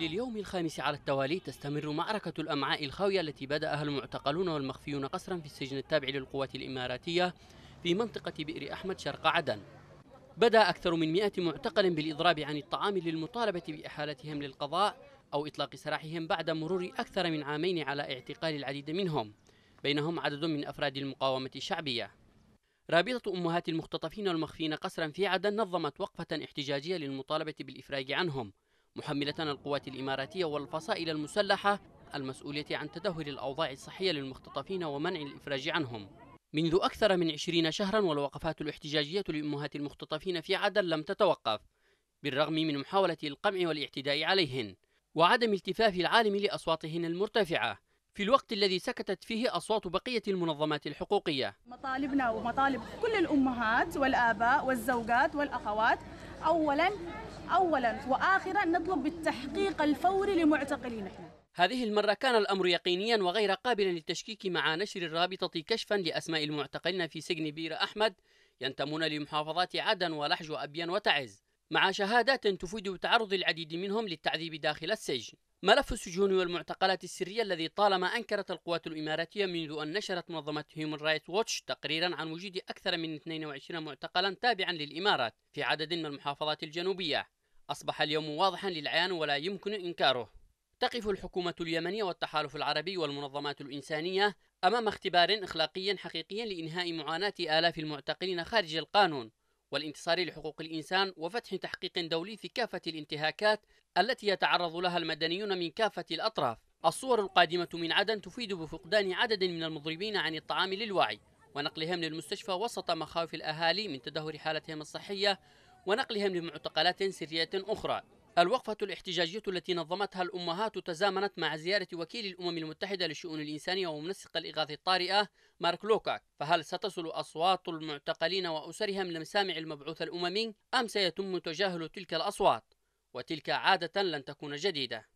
لليوم الخامس على التوالي تستمر معركة الأمعاء الخاوية التي بدأها المعتقلون والمخفيون قسرا في السجن التابع للقوات الإماراتية في منطقة بئر أحمد شرق عدن بدأ أكثر من 100 معتقل بالإضراب عن الطعام للمطالبة بإحالتهم للقضاء أو إطلاق سراحهم بعد مرور أكثر من عامين على اعتقال العديد منهم بينهم عدد من أفراد المقاومة الشعبية رابطة أمهات المختطفين والمخفين قسرا في عدن نظمت وقفة احتجاجية للمطالبة بالإفراج عنهم محملة القوات الإماراتية والفصائل المسلحة المسؤولية عن تدهور الأوضاع الصحية للمختطفين ومنع الإفراج عنهم منذ أكثر من عشرين شهرا والوقفات الاحتجاجية لأمهات المختطفين في عدن لم تتوقف بالرغم من محاولة القمع والاعتداء عليهن وعدم التفاف العالم لأصواتهن المرتفعة في الوقت الذي سكتت فيه أصوات بقية المنظمات الحقوقية مطالبنا ومطالب كل الأمهات والآباء والزوجات والأخوات أولا أولا وآخرا نطلب بالتحقيق الفوري لمعتقلين احنا هذه المرة كان الأمر يقينيا وغير قابل للتشكيك مع نشر الرابطة كشفا لأسماء المعتقلين في سجن بير أحمد ينتمون لمحافظات عدن ولحج وأبيان وتعز مع شهادات تفيد تعرض العديد منهم للتعذيب داخل السجن ملف السجون والمعتقلات السرية الذي طالما أنكرت القوات الإماراتية منذ أن نشرت منظمة هيومن رايت ووتش تقريرا عن وجود أكثر من 22 معتقلا تابعا للإمارات في عدد من المحافظات الجنوبية أصبح اليوم واضحا للعيان ولا يمكن إنكاره تقف الحكومة اليمنية والتحالف العربي والمنظمات الإنسانية أمام اختبار أخلاقي حقيقي لإنهاء معاناة آلاف المعتقلين خارج القانون والانتصار لحقوق الإنسان وفتح تحقيق دولي في كافة الانتهاكات التي يتعرض لها المدنيون من كافة الأطراف الصور القادمة من عدن تفيد بفقدان عدد من المضربين عن الطعام للوعي ونقلهم للمستشفى وسط مخاوف الأهالي من تدهور حالتهم الصحية ونقلهم لمعتقلات سرية أخرى الوقفة الاحتجاجية التي نظمتها الأمهات تزامنت مع زيارة وكيل الأمم المتحدة للشؤون الإنسانية ومنسق الإغاثة الطارئة مارك لوكاك فهل ستصل أصوات المعتقلين وأسرهم لمسامع المبعوث الأممي أم سيتم تجاهل تلك الأصوات وتلك عادة لن تكون جديدة